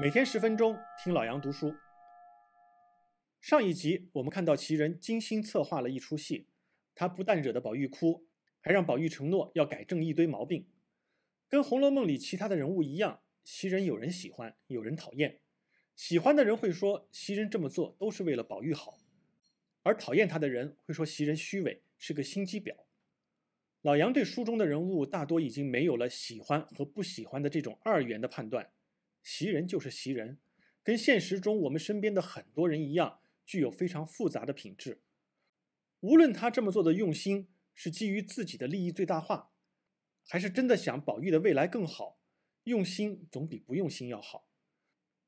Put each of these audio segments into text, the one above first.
每天十分钟听老杨读书。上一集我们看到袭人精心策划了一出戏，她不但惹得宝玉哭，还让宝玉承诺要改正一堆毛病。跟《红楼梦》里其他的人物一样，袭人有人喜欢，有人讨厌。喜欢的人会说袭人这么做都是为了宝玉好，而讨厌他的人会说袭人虚伪，是个心机婊。老杨对书中的人物大多已经没有了喜欢和不喜欢的这种二元的判断。袭人就是袭人，跟现实中我们身边的很多人一样，具有非常复杂的品质。无论他这么做的用心是基于自己的利益最大化，还是真的想宝玉的未来更好，用心总比不用心要好。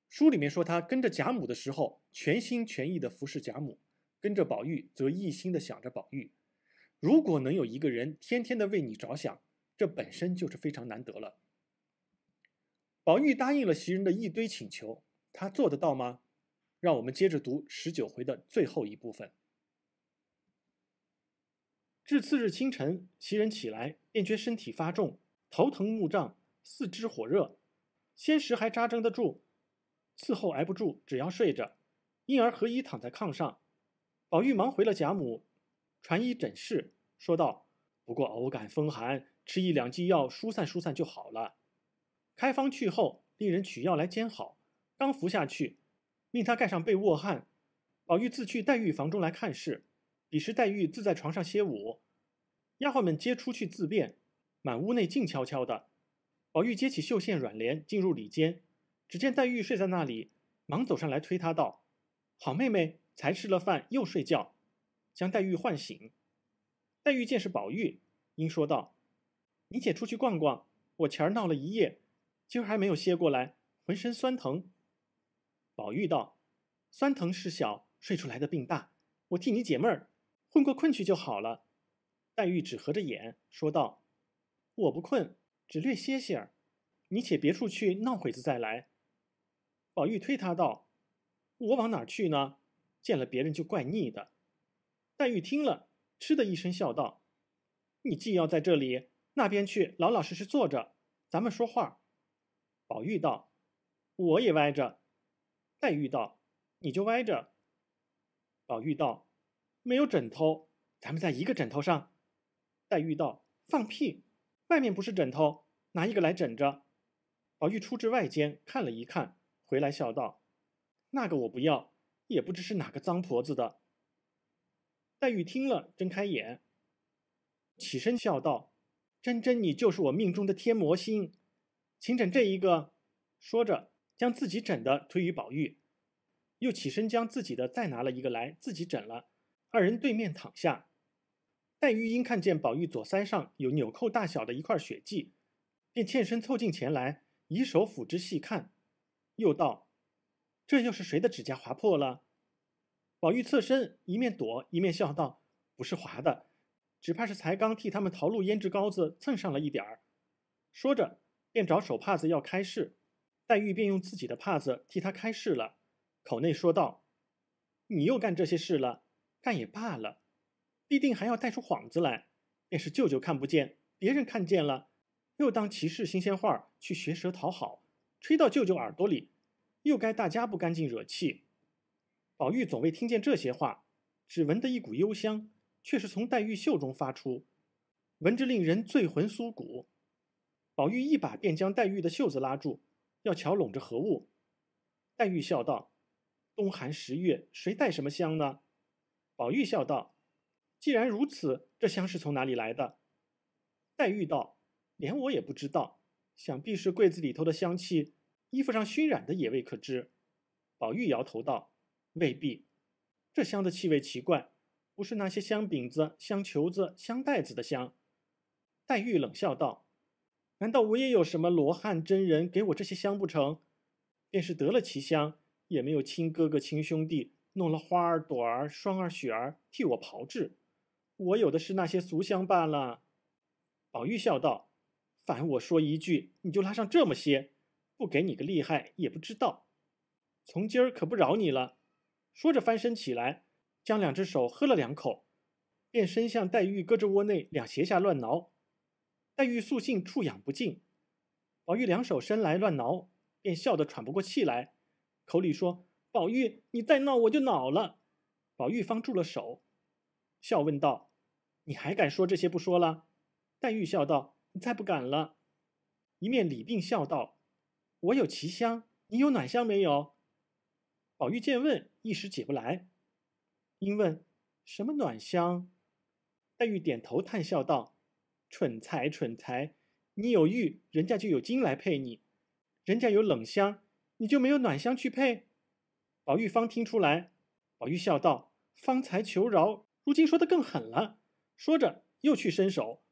书里面说他跟着贾母的时候全心全意地服侍贾母，跟着宝玉则一心地想着宝玉。如果能有一个人天天地为你着想，这本身就是非常难得了。宝玉答应了袭人的一堆请求，他做得到吗？让我们接着读十九回的最后一部分。至次日清晨，袭人起来便觉身体发重，头疼目胀，四肢火热，先时还扎针得住，伺候挨不住，只要睡着，因而和衣躺在炕上？宝玉忙回了贾母，传医诊室，说道：“不过偶感风寒，吃一两剂药疏散疏散就好了。”开方去后，令人取药来煎好，刚服下去，命他盖上被卧汗。宝玉自去黛玉房中来看事，彼时黛玉自在床上歇午，丫鬟们皆出去自便，满屋内静悄悄的。宝玉揭起绣线软帘，进入里间，只见黛玉睡在那里，忙走上来推她道：“好妹妹，才吃了饭又睡觉。”将黛玉唤醒。黛玉见是宝玉，应说道：“你且出去逛逛，我前儿闹了一夜。”今儿还没有歇过来，浑身酸疼。宝玉道：“酸疼是小，睡出来的病大。我替你解闷儿，混过困去就好了。”黛玉只合着眼，说道：“我不困，只略歇歇儿。你且别处去闹会子再来。”宝玉推他道：“我往哪儿去呢？见了别人就怪腻的。”黛玉听了，嗤的一声笑道：“你既要在这里，那边去老老实实坐着，咱们说话。”宝玉道：“我也歪着。”黛玉道：“你就歪着。”宝玉道：“没有枕头，咱们在一个枕头上。”黛玉道：“放屁！外面不是枕头，拿一个来枕着。”宝玉出至外间，看了一看，回来笑道：“那个我不要，也不知是哪个脏婆子的。”黛玉听了，睁开眼，起身笑道：“真真，你就是我命中的天魔星。”秦枕这一个，说着，将自己枕的推于宝玉，又起身将自己的再拿了一个来，自己枕了。二人对面躺下，黛玉因看见宝玉左腮上有纽扣大小的一块血迹，便欠身凑近前来，以手抚之细看，又道：“这又是谁的指甲划破了？”宝玉侧身一面躲一面笑道：“不是划的，只怕是才刚替他们淘露胭脂膏子蹭上了一点儿。”说着。便找手帕子要开示，黛玉便用自己的帕子替他开示了，口内说道：“你又干这些事了，干也罢了，必定还要带出幌子来。便是舅舅看不见，别人看见了，又当骑士新鲜话去学舌讨好，吹到舅舅耳朵里，又该大家不干净惹气。”宝玉总未听见这些话，只闻得一股幽香，却是从黛玉袖中发出，闻之令人醉魂酥骨。宝玉一把便将黛玉的袖子拉住，要瞧拢着何物。黛玉笑道：“冬寒十月，谁带什么香呢？”宝玉笑道：“既然如此，这香是从哪里来的？”黛玉道：“连我也不知道，想必是柜子里头的香气，衣服上熏染的，也未可知。”宝玉摇头道：“未必，这香的气味奇怪，不是那些香饼子、香球子、香袋子的香。”黛玉冷笑道。难道我也有什么罗汉真人给我这些香不成？便是得了奇香，也没有亲哥哥、亲兄弟弄了花儿、朵儿、霜儿、雪儿替我炮制。我有的是那些俗香罢了。宝玉笑道：“凡我说一句，你就拉上这么些，不给你个厉害也不知道。从今儿可不饶你了。”说着翻身起来，将两只手喝了两口，便伸向黛玉胳肢窝内两胁下乱挠。黛玉素性触痒不尽，宝玉两手伸来乱挠，便笑得喘不过气来，口里说：“宝玉，你再闹我就恼了。”宝玉方住了手，笑问道：“你还敢说这些不说了？”黛玉笑道：“再不敢了。”一面礼并笑道：“我有奇香，你有暖香没有？”宝玉见问，一时解不来，因问：“什么暖香？”黛玉点头叹笑道。蠢才，蠢才！你有玉，人家就有金来配你；人家有冷香，你就没有暖香去配。宝玉方听出来，宝玉笑道：“方才求饶，如今说的更狠了。”说着，又去伸手。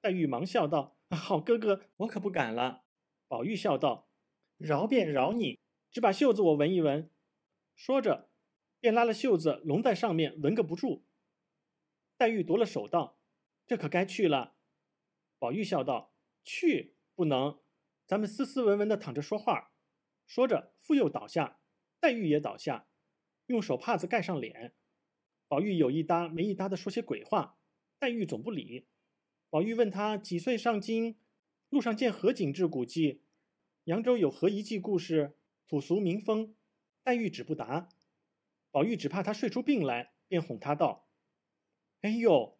黛玉忙笑道：“好哥哥，我可不敢了。”宝玉笑道：“饶便饶你，只把袖子我闻一闻。”说着，便拉了袖子笼在上面闻个不住。黛玉夺了手道：“这可该去了。”宝玉笑道：“去不能，咱们斯斯文文的躺着说话。”说着，复又倒下，黛玉也倒下，用手帕子盖上脸。宝玉有一搭没一搭的说些鬼话，黛玉总不理。宝玉问他几岁上京，路上见何景致古迹，扬州有何遗迹故事、土俗民风，黛玉只不答。宝玉只怕他睡出病来，便哄他道：“哎呦。”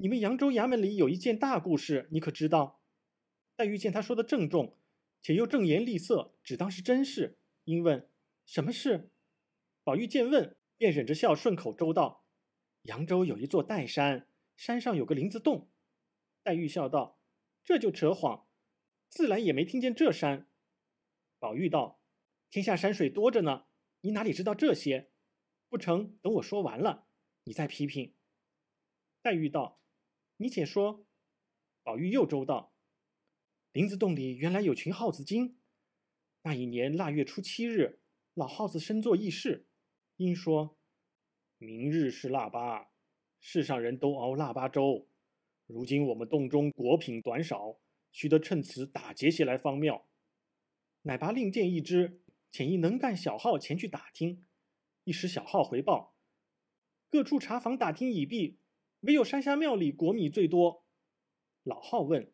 你们扬州衙门里有一件大故事，你可知道？黛玉见他说的郑重，且又正言厉色，只当是真事，因问：“什么事？”宝玉见问，便忍着笑，顺口周道：“扬州有一座岱山，山上有个林子洞。”黛玉笑道：“这就扯谎，自然也没听见这山。”宝玉道：“天下山水多着呢，你哪里知道这些？不成，等我说完了，你再批评。”黛玉道。你且说，宝玉又周道，林子洞里原来有群耗子精。那一年腊月初七日，老耗子身作议事，因说：明日是腊八，世上人都熬腊八粥。如今我们洞中果品短少，须得趁此打劫些来方妙。乃拔令箭一支，遣一能干小号前去打听。一时小号回报，各处茶房打听已毕。唯有山下庙里国米最多。老号问：“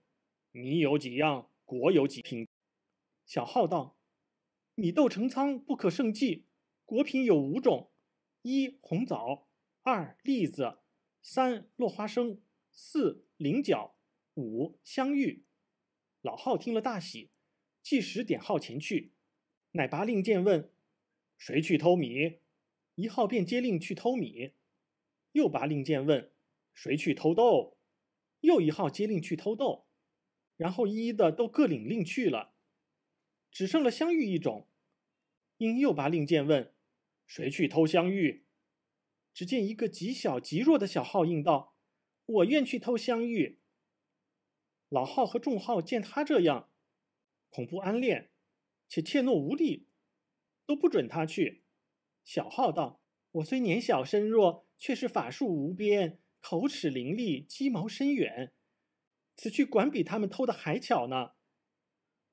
米有几样？果有几品？”小号道：“米豆成仓，不可胜计。果品有五种：一红枣，二栗子，三落花生，四菱角，五香芋。”老号听了大喜，计时点号前去。乃拔令箭问：“谁去偷米？”一号便接令去偷米。又拔令箭问。谁去偷豆？又一号接令去偷豆，然后一一的都各领令去了，只剩了香玉一种。因又拔令箭问：“谁去偷香玉？”只见一个极小极弱的小号应道：“我愿去偷香玉。”老号和众号见他这样，恐怖安恋，且怯懦无力，都不准他去。小号道：“我虽年小身弱，却是法术无边。”口齿伶俐，鸡毛深远，此去管比他们偷的还巧呢。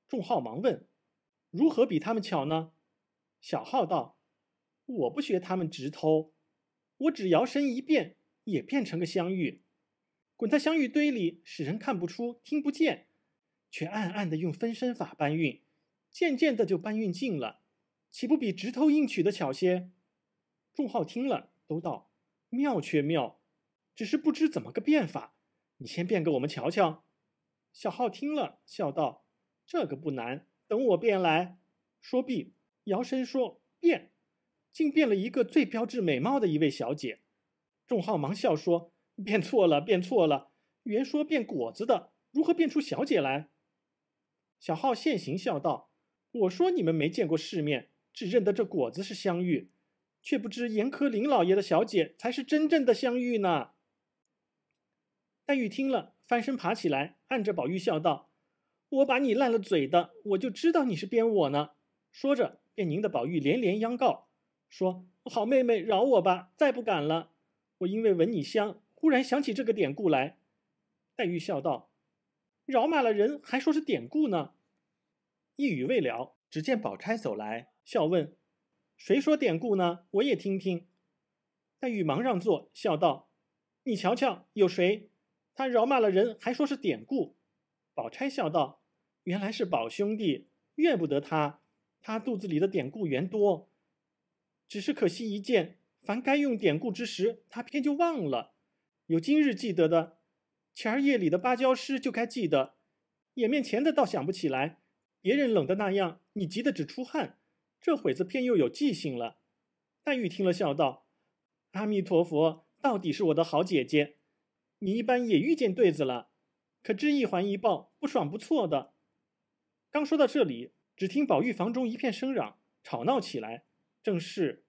众号忙问：“如何比他们巧呢？”小号道：“我不学他们直偷，我只摇身一变，也变成个香芋，滚在香芋堆里，使人看不出，听不见，却暗暗的用分身法搬运，渐渐的就搬运尽了，岂不比直偷硬取的巧些？”众号听了，都道：“妙，却妙。”只是不知怎么个变法，你先变给我们瞧瞧。小号听了，笑道：“这个不难，等我变来。”说毕，摇身说变，竟变了一个最标致美貌的一位小姐。众号忙笑说：“变错了，变错了！原说变果子的，如何变出小姐来？”小号现行笑道：“我说你们没见过世面，只认得这果子是香芋，却不知严科林老爷的小姐才是真正的香芋呢。”黛玉听了，翻身爬起来，按着宝玉笑道：“我把你烂了嘴的！我就知道你是编我呢。”说着，便拧得宝玉连连央告，说：“好妹妹，饶我吧！再不敢了。我因为闻你香，忽然想起这个典故来。”黛玉笑道：“饶骂了人，还说是典故呢。”一语未了，只见宝钗走来，笑问：“谁说典故呢？我也听听。”黛玉忙让座，笑道：“你瞧瞧，有谁？”他饶骂了人，还说是典故。宝钗笑道：“原来是宝兄弟，怨不得他。他肚子里的典故原多，只是可惜一件。凡该用典故之时，他偏就忘了。有今日记得的，前儿夜里的芭蕉诗就该记得。眼面前的倒想不起来，别人冷的那样，你急得只出汗，这会子偏又有记性了。”黛玉听了笑道：“阿弥陀佛，到底是我的好姐姐。”你一般也遇见对子了，可知一环一报，不爽不错的。刚说到这里，只听宝玉房中一片声嚷，吵闹起来，正是。